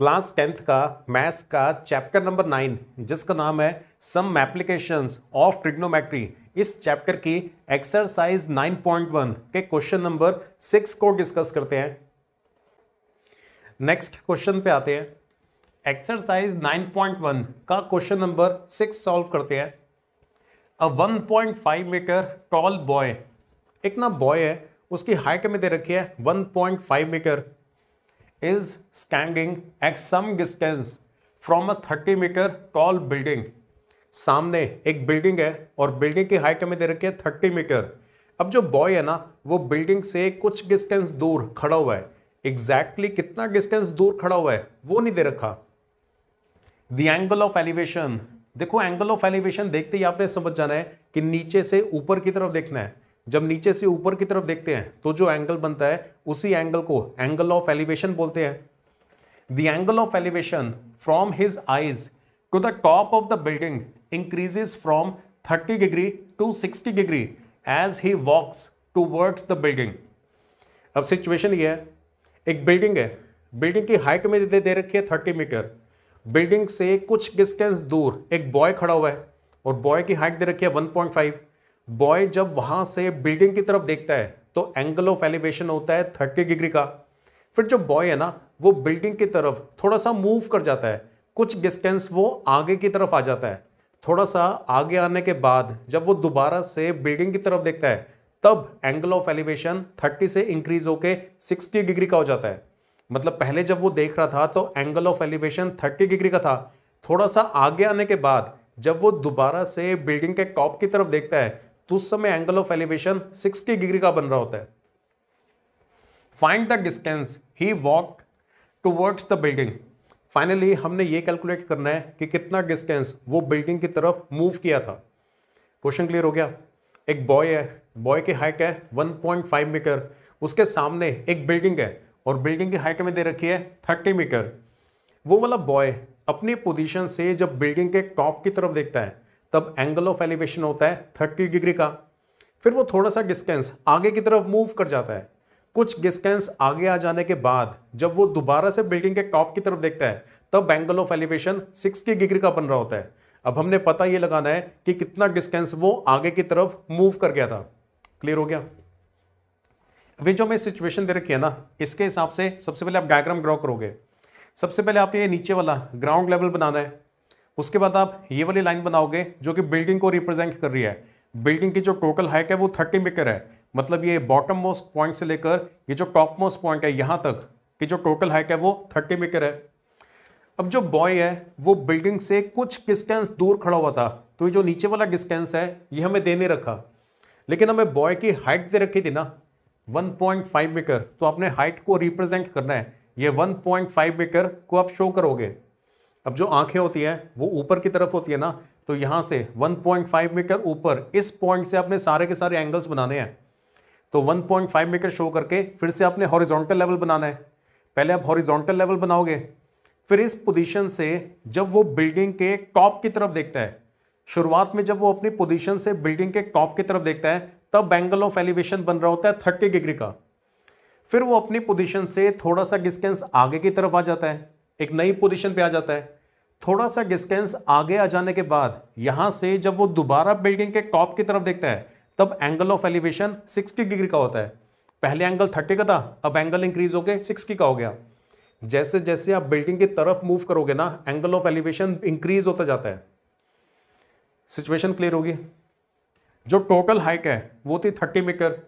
class tenth का maths का chapter number nine जिसका नाम है सम एप्लीकेशंस ऑफ ट्रिग्नोमेट्री इस चैप्टर की एक्सरसाइज 9.1 के क्वेश्चन नंबर सिक्स को डिस्कस करते हैं नेक्स्ट क्वेश्चन पे आते हैं एक्सरसाइज 9.1 का क्वेश्चन नंबर सिक्स सॉल्व करते हैं अ 1.5 मीटर टॉल बॉय एक ना बॉय है उसकी हाइट में दे रखी है 1.5 metre is standing at some distance from a 30 metre tall building सामने एक बिल्डिंग है और बिल्डिंग की हाइट हमें दे रखी है थर्टी मीटर अब जो बॉय है ना वो बिल्डिंग से कुछ डिस्टेंस दूर खड़ा हुआ है एग्जैक्टली exactly कितना डिस्टेंस दूर खड़ा हुआ है वो नहीं दे रखा द एंगल ऑफ एलिवेशन देखो एंगल ऑफ एलिवेशन देखते ही आपने समझ जाना है कि नीचे से ऊपर की तरफ देखना है जब नीचे से ऊपर की तरफ देखते हैं तो जो एंगल बनता है उसी एंगल को एंगल ऑफ एलिवेशन बोलते हैं the angle of elevation from his eyes to the top of the building increases from 30 degree to 60 degree as he walks towards the building अब सिचुएशन ये है एक बिल्डिंग है building की height में दे, दे रखी है थर्टी मीटर बिल्डिंग से कुछ डिस्टेंस दूर एक बॉय खड़ा हुआ है और बॉय की हाइट दे रखी है वन पॉइंट फाइव बॉय जब वहाँ से बिल्डिंग की तरफ देखता है तो एंगल ऑफ एलिवेशन होता है थर्टी डिग्री का फिर जो बॉय है ना वो बिल्डिंग की तरफ थोड़ा सा मूव कर जाता है कुछ डिस्टेंस वो आगे की तरफ आ जाता है थोड़ा सा आगे आने के बाद जब वो दोबारा से बिल्डिंग की तरफ देखता है तब एंगल ऑफ एलिवेशन 30 से इंक्रीज होके 60 डिग्री का हो जाता है मतलब पहले जब वो देख रहा था तो एंगल ऑफ एलिवेशन 30 डिग्री का था थोड़ा सा आगे आने के बाद जब वो दोबारा से बिल्डिंग के टॉप की तरफ देखता है तो उस समय एंगल ऑफ एलिवेशन 60 डिग्री का बन रहा होता है find the distance he walk towards the building finally हमने ये कैलकुलेट करना है कि कितना डिस्टेंस वो बिल्डिंग की तरफ मूव किया था क्वेश्चन क्लियर हो गया एक बॉय है बॉय की हाइट है 1.5 मीटर उसके सामने एक बिल्डिंग है और बिल्डिंग की हाइट में दे रखी है 30 मीटर वो वाला बॉय अपनी पोजीशन से जब बिल्डिंग के टॉप की तरफ देखता है तब एंगल ऑफ एलिवेशन होता है थर्टी डिग्री का फिर वो थोड़ा सा डिस्टेंस आगे की तरफ मूव कर जाता है कुछ डिस्टेंस आगे आ जाने के बाद जब वो दोबारा से बिल्डिंग के टॉप की तरफ देखता है तब एंगल ऑफ एलिवेशन 60 डिग्री का बन रहा होता है अब हमने पता ये लगाना है कि कितना डिस्टेंस वो आगे की तरफ मूव कर गया था क्लियर हो गया अभी जो मैं सिचुएशन दे रखी है ना इसके हिसाब से सबसे पहले आप डायग्राम ड्रॉ करोगे सबसे पहले आपने ये नीचे वाला ग्राउंड लेवल बनाना है उसके बाद आप ये वाली लाइन बनाओगे जो कि बिल्डिंग को रिप्रेजेंट कर रही है बिल्डिंग की जो टोटल हाइट है वो थर्टी मीटर है मतलब ये बॉटम मोस्ट पॉइंट से लेकर ये जो टॉप मोस्ट पॉइंट है यहाँ तक कि जो टोटल हाइट है वो थर्टी मीटर है अब जो बॉय है वो बिल्डिंग से कुछ डिस्टेंस दूर खड़ा हुआ था तो ये जो नीचे वाला डिस्टेंस है ये हमें देने रखा लेकिन हमें बॉय की हाइट दे रखी थी ना 1.5 मीटर तो आपने हाइट को रिप्रेजेंट करना है ये 1.5 मीटर को आप शो करोगे अब जो आंखें होती हैं वो ऊपर की तरफ होती है ना तो यहाँ से 1.5 मीटर ऊपर इस पॉइंट से आपने सारे के सारे एंगल्स बनाने हैं तो 1.5 मीटर शो करके फिर से आपने हॉरिजॉन्टल लेवल बनाना है पहले आप हॉरिजॉन्टल लेवल बनाओगे फिर इस पोजीशन से जब वो बिल्डिंग के टॉप की तरफ देखता है शुरुआत में जब वो अपनी पोजिशन से बिल्डिंग के टॉप की तरफ देखता है तब एंगल ऑफ एलिवेशन बन रहा होता है थर्टी डिग्री का फिर वो अपनी पोजिशन से थोड़ा सा डिस्टेंस आगे की तरफ आ जाता है एक नई पोजीशन पे आ जाता है थोड़ा सा डिस्टेंस आगे आ जाने के बाद यहां से जब वो दोबारा बिल्डिंग के टॉप की तरफ देखता है तब एंगल ऑफ एलिवेशन 60 डिग्री का होता है पहले एंगल 30 का था अब एंगल इंक्रीज होके 60 का हो गया जैसे जैसे आप बिल्डिंग की तरफ मूव करोगे ना एंगल ऑफ एलिवेशन इंक्रीज होता जाता है सिचुएशन क्लियर होगी जो टोटल हाइट है वो थी थर्टी मीटर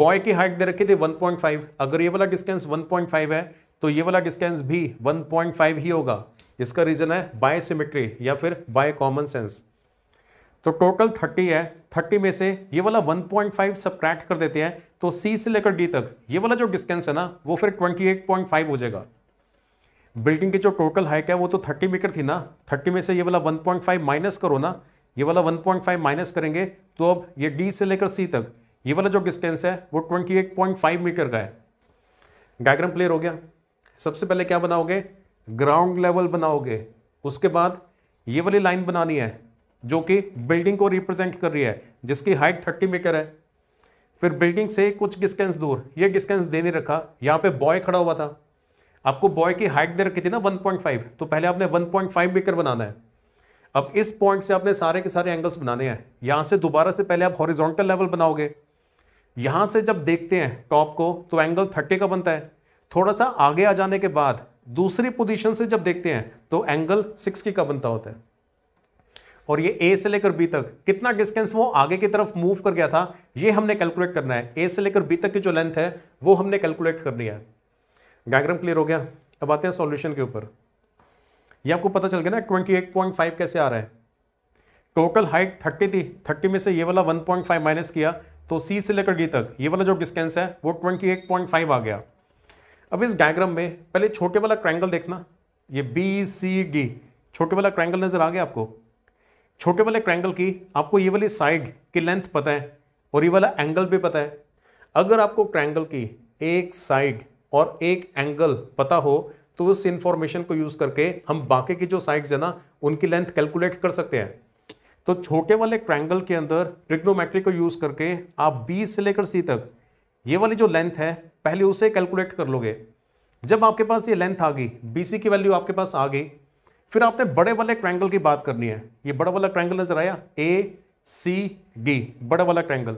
बॉय की हाइट दे रखी थी 1.5 अगर ये वाला डिस्टेंस 1.5 है तो ये वाला डिस्टेंस भी 1.5 ही होगा इसका रीज़न है बाय सिमेट्री या फिर बाय कॉमन सेंस तो टोटल 30 है 30 में से ये वाला 1.5 पॉइंट सब्ट्रैक्ट कर देते हैं तो C से लेकर D तक ये वाला जो डिस्टेंस है ना वो फिर 28.5 हो जाएगा बिल्डिंग की जो टोटल हाइट है वो तो 30 मीटर थी ना 30 में से ये वाला 1.5 माइनस करो ना ये वाला 1.5 माइनस करेंगे तो अब ये D से लेकर C तक ये वाला जो डिस्टेंस है वो 28.5 मीटर का है डायग्राम क्लियर हो गया सबसे पहले क्या बनाओगे ग्राउंड लेवल बनाओगे उसके बाद ये वाली लाइन बनानी है जो कि बिल्डिंग को रिप्रेजेंट कर रही है जिसकी हाइट थर्टी मीटर है फिर बिल्डिंग से कुछ डिस्टेंस दूर ये डिस्टेंस देने रखा यहाँ पे बॉय खड़ा हुआ था आपको बॉय की हाइट दे रखी थी ना 1.5 तो पहले आपने 1.5 मीटर बनाना है अब इस पॉइंट से आपने सारे के सारे एंगल्स बनाने हैं यहाँ से दोबारा से पहले आप हॉरिजॉन्टल लेवल बनाओगे यहाँ से जब देखते हैं टॉप को तो एंगल थर्टी का बनता है थोड़ा सा आगे आ जाने के बाद दूसरी पोजीशन से जब देखते हैं तो एंगल सिक्स की का बनता होता है और ये ए से लेकर बी तक कितना डिस्टेंस वो आगे की तरफ मूव कर गया था ये हमने कैलकुलेट करना है ए से लेकर बी तक की जो लेंथ है वो हमने कैलकुलेट करनी है डायग्राम क्लियर हो गया अब आते हैं सॉल्यूशन के ऊपर ये आपको पता चल गया ना ट्वेंटी एट पॉइंट फाइव कैसे आ रहा है टोटल हाइट थर्टी थी थर्टी में से ये वाला फाइव माइनस किया तो सी से लेकर डी तक ये वाला जो डिस्टेंस है वो फाइव आ गया अब इस डायग्राम में पहले छोटे वाला ट्रैंगल देखना ये बी सी डी छोटे वाला ट्रैंगल नज़र आ गया आपको छोटे वाले ट्रैंगल की आपको ये वाली साइड की लेंथ पता है और ये वाला एंगल भी पता है अगर आपको ट्रैंगल की एक साइड और एक एंगल पता हो तो उस इंफॉर्मेशन को यूज़ करके हम बाकी की जो साइड्स है ना उनकी लेंथ कैलकुलेट कर सकते हैं तो छोटे वाले ट्रैंगल के अंदर ट्रिग्नोमेट्री को यूज़ करके आप बी से लेकर सी तक ये वाली जो लेंथ है पहले उसे कैलकुलेट कर लोगे जब आपके पास ये लेंथ आ गई बी की वैल्यू आपके पास आ गई फिर आपने बड़े वाले ट्रैंगल की बात करनी है ये बड़ा वाला ट्रैंगल नजर आया ए सी डी बड़ा वाला ट्रैंगल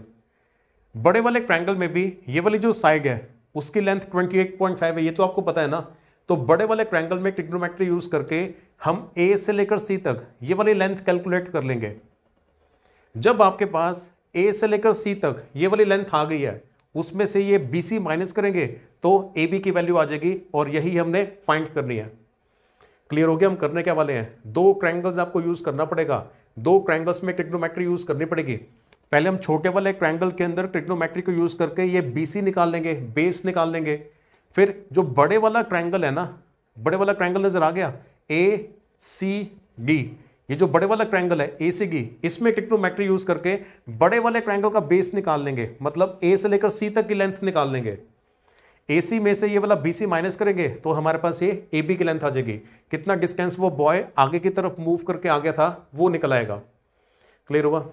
बड़े वाले ट्रैंगल में भी ये वाली जो साइड है उसकी लेंथ 28.5 है ये तो आपको पता है ना तो बड़े वाले ट्रैंगल में ट्रिग्नोमेट्री यूज करके हम ए से लेकर सी तक ये वाली लेंथ कैलकुलेट कर लेंगे जब आपके पास ए से लेकर सी तक ये वाली लेंथ आ गई है उसमें से ये बी सी माइनस करेंगे तो ए बी की वैल्यू आ जाएगी और यही हमने फाइंड करनी है क्लियर हो गया हम करने क्या वाले हैं दो क्रैंगल्स आपको यूज़ करना पड़ेगा दो क्रैंगल्स में ट्रिग्नोमेट्री यूज़ करनी पड़ेगी पहले हम छोटे वाले क्रैंगल के अंदर ट्रिग्नोमेट्री को यूज़ करके ये बी सी निकाल लेंगे बेस निकाल लेंगे फिर जो बड़े वाला क्रैंगल है ना बड़े वाला क्रैंगल नज़र आ गया ए सी डी ये जो बड़े वाला ट्रैंगल है ए से गी इसमें ट्रिक्नोमेट्री यूज करके बड़े वाले ट्रैंगल का बेस निकाल लेंगे मतलब ए से लेकर सी तक की लेंथ निकाल लेंगे ए सी में से ये वाला बी सी माइनस करेंगे तो हमारे पास ये ए बी की लेंथ आ जाएगी कितना डिस्टेंस वो बॉय आगे की तरफ मूव करके आ गया था वो निकल आएगा क्लियर हुआ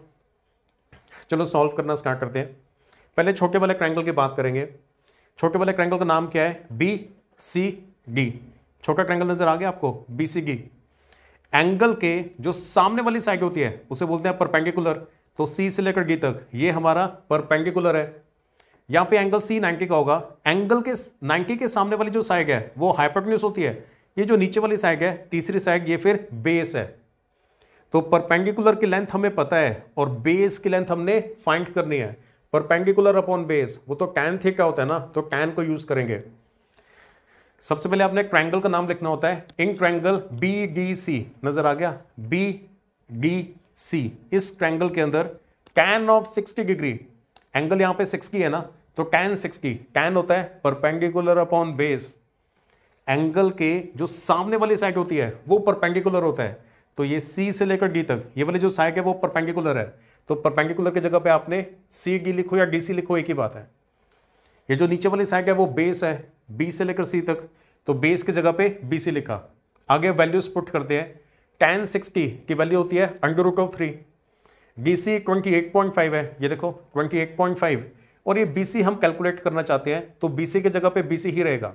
चलो सॉल्व करना स्टार्ट करते हैं पहले छोटे वाले ट्रैंगल की बात करेंगे छोटे वाले ट्रैंगल का नाम क्या है बी सी डी छोटा ट्रैंगल नजर आ गया आपको बी सी डी एंगल के जो सामने वाली साइड होती है उसे बोलते हैं परपेंगिकुलर तो सी से लेकर गी तक ये हमारा परपेंगिकुलर है यहाँ पे एंगल सी 90 का होगा एंगल के 90 के सामने वाली जो साइड है वो हाइपोटन्यूस होती है ये जो नीचे वाली साइड है तीसरी साइड ये फिर बेस है तो परपेंगिकुलर की लेंथ हमें पता है और बेस की लेंथ हमने फाइंड करनी है परपेंगिकुलर अपॉन बेस वो तो टैन क्या होता है ना तो टैन को यूज करेंगे सबसे पहले आपने एक ट्रैंगल का नाम लिखना होता है in triangle B D C नजर आ गया बी डी सी इस ट्रैंगल के अंदर टैन ऑफ 60 डिग्री एंगल यहां पे 60 है ना तो टैन 60 टैन होता है परपेंडिकुलर अपॉन बेस एंगल के जो सामने वाली साइड होती है वो परपेंडिकुलर होता है तो ये सी से लेकर डी तक ये वाली जो साइड है वो परपेंडिकुलर है तो परपेंडिकुलर की जगह पे आपने सी डी लिखो या डी सी लिखो एक ही बात है ये जो नीचे वाली साइड है वो बेस है बी से लेकर सी तक तो बेस की जगह पे बी सी लिखा आगे वैल्यूज पुट करते हैं टेन सिक्सटी की वैल्यू होती है under root of three B C twenty eight point five है ये देखो ट्वेंटी एट पॉइंट फाइव और ये बी सी हम कैलकुलेट करना चाहते हैं तो बी सी की जगह पे बी सी ही रहेगा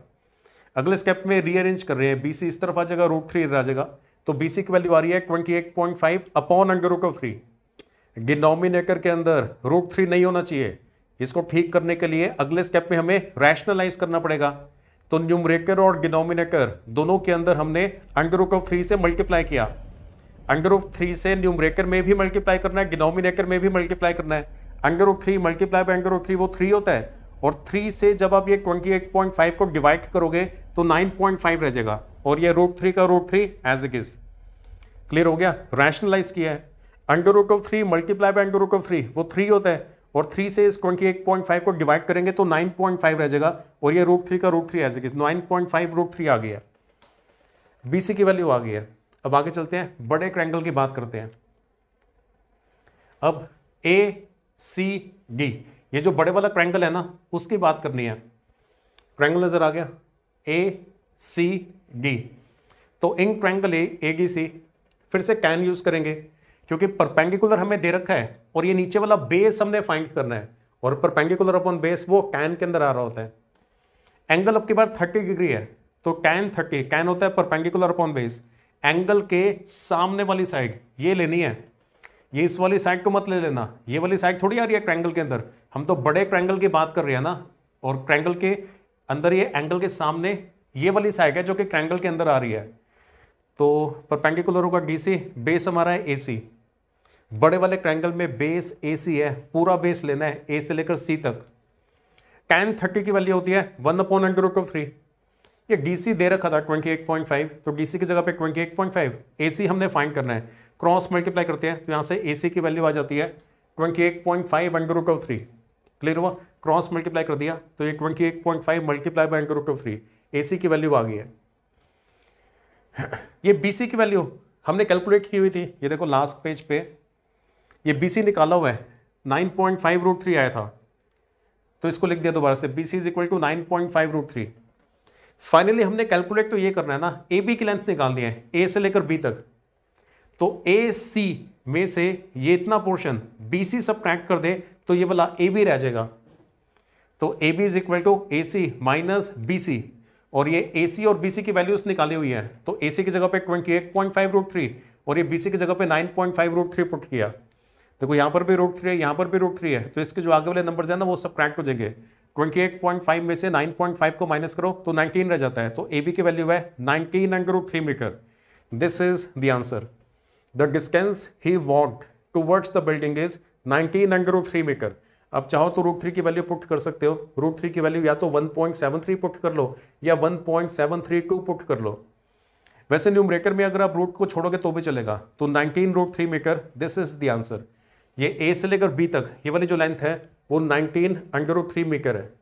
अगले स्टेप में रीअरेंज कर रहे हैं बी सी इस तरफ आ जाएगा रूट थ्री इधर आ जाएगा तो बी सी की वैल्यू आ रही है twenty eight point five upon under root of three denominator के अंदर रूट थ्री नहीं होना चाहिए इसको ठीक करने के लिए अगले स्टेप में हमें रैशनलाइज करना पड़ेगा तो न्यूमरेकर और डिनोमिनेटर दोनों के अंदर हमने अंडर रूट ऑफ थ्री से मल्टीप्लाई किया अंडर रूट थ्री से न्यूमरेकर में भी मल्टीप्लाई करना है डिनोमिनेटर में भी मल्टीप्लाई करना है under root three multiply by under root three वो थ्री होता है और थ्री से जब आप ये ट्वेंटी एट पॉइंट फाइव को डिवाइड करोगे तो नाइन पॉइंट फाइव रह जाएगा और ये रूट थ्री का root three as it is clear हो गया रैशनलाइज किया है under root of three multiply by under root of three वो थ्री होता है और थ्री से इस ट्वेंटी एट पॉइंट फाइव को डिवाइड करेंगे तो नाइन पॉइंट फाइव रह जाएगा और ये रूट थ्री का रूट थ्री आ जाएगी nine point five root three आ गया बी सी की वैल्यू आ गई है अब आगे चलते हैं बड़े ट्रैंगल की बात करते हैं अब ए सी डी ये जो बड़े वाला ट्रैंगल है ना उसकी बात करनी है ट्रैंगल नज़र आ गया ए सी डी तो in triangle A A D C फिर से कैन यूज़ करेंगे क्योंकि परपेंडिकुलर हमें दे रखा है और ये नीचे वाला बेस हमने फाइंड करना है और परपेंडिकुलर अपॉन बेस वो कैन के अंदर आ रहा होता है एंगल अब की बार थर्टी डिग्री है तो कैन थर्टी कैन होता है परपेंडिकुलर अपॉन बेस एंगल के सामने वाली साइड ये लेनी है ये इस वाली साइड को मत ले लेना ये वाली साइड थोड़ी आ रही है ट्रैंगल के अंदर हम तो बड़े ट्रैंगल की बात कर रहे हैं ना और ट्रैंगल के अंदर ये एंगल के सामने ये वाली साइड है जो कि ट्रैंगल के अंदर आ रही है तो परपेंडिकुलर होगा डी बेस हमारा है ए सी बड़े वाले ट्रैंगल में बेस ए सी है पूरा बेस लेना है ए से लेकर सी तक टेन थर्टी की वैल्यू होती है one upon under root of three ये डीसी दे रखा था ट्वेंटी एट पॉइंट फाइव तो डीसी की जगह पे twenty eight point five A C हमने फाइंड करना है क्रॉस मल्टीप्लाई करते हैं तो यहाँ से ए सी की वैल्यू आ जाती है twenty eight point five under root of three clear हुआ क्रॉस मल्टीप्लाई कर दिया तो ये twenty eight point five multiply by under root of three A C की वैल्यू आ गई है ये बी सी की वैल्यू हमने कैलकुलेट की हुई थी ये देखो लास्ट पेज पे ये बी सी निकाला हुआ है nine point five root three आया था तो इसको लिख दिया दोबारा से B C is equal to nine point five root three finally हमने कैलकुलेट तो ये करना है ना ए बी की लेंथ निकालनी है ए से लेकर बी तक तो ए सी में से ये इतना पोर्शन बी सी सब कर दे तो ये वाला ए बी रह जाएगा तो A B is equal to A C minus B C और ये ए सी और बी सी की वैल्यूज निकाली हुई है तो ए सी की जगह पे twenty eight point five root three और ये बी सी की जगह पे nine point five root three put किया देखो यहाँ पर भी रूट थ्री है यहाँ पर भी रूट थ्री है तो इसके जो आगे वाले नंबर है ना वो सब क्रैक्ट हो जाएंगे 28.5 में से 9.5 को माइनस करो तो 19 रह जाता है तो ए बी की वैल्यू है nineteen under root three metre this is the answer the distance he walk towards the building is nineteen under root three metre अब चाहो तो रूट थ्री की वैल्यू पुट कर सकते हो रूट थ्री की वैल्यू या तो 1.73 पुट कर लो या 1.732 पुट कर लो वैसे न्यूमरेटर में अगर आप रूट को छोड़ोगे तो भी चलेगा तो 19 root three metre this is the answer ये ए से लेकर बी तक ये वाली जो लेंथ है वो 19 अंडर थ्री मीटर है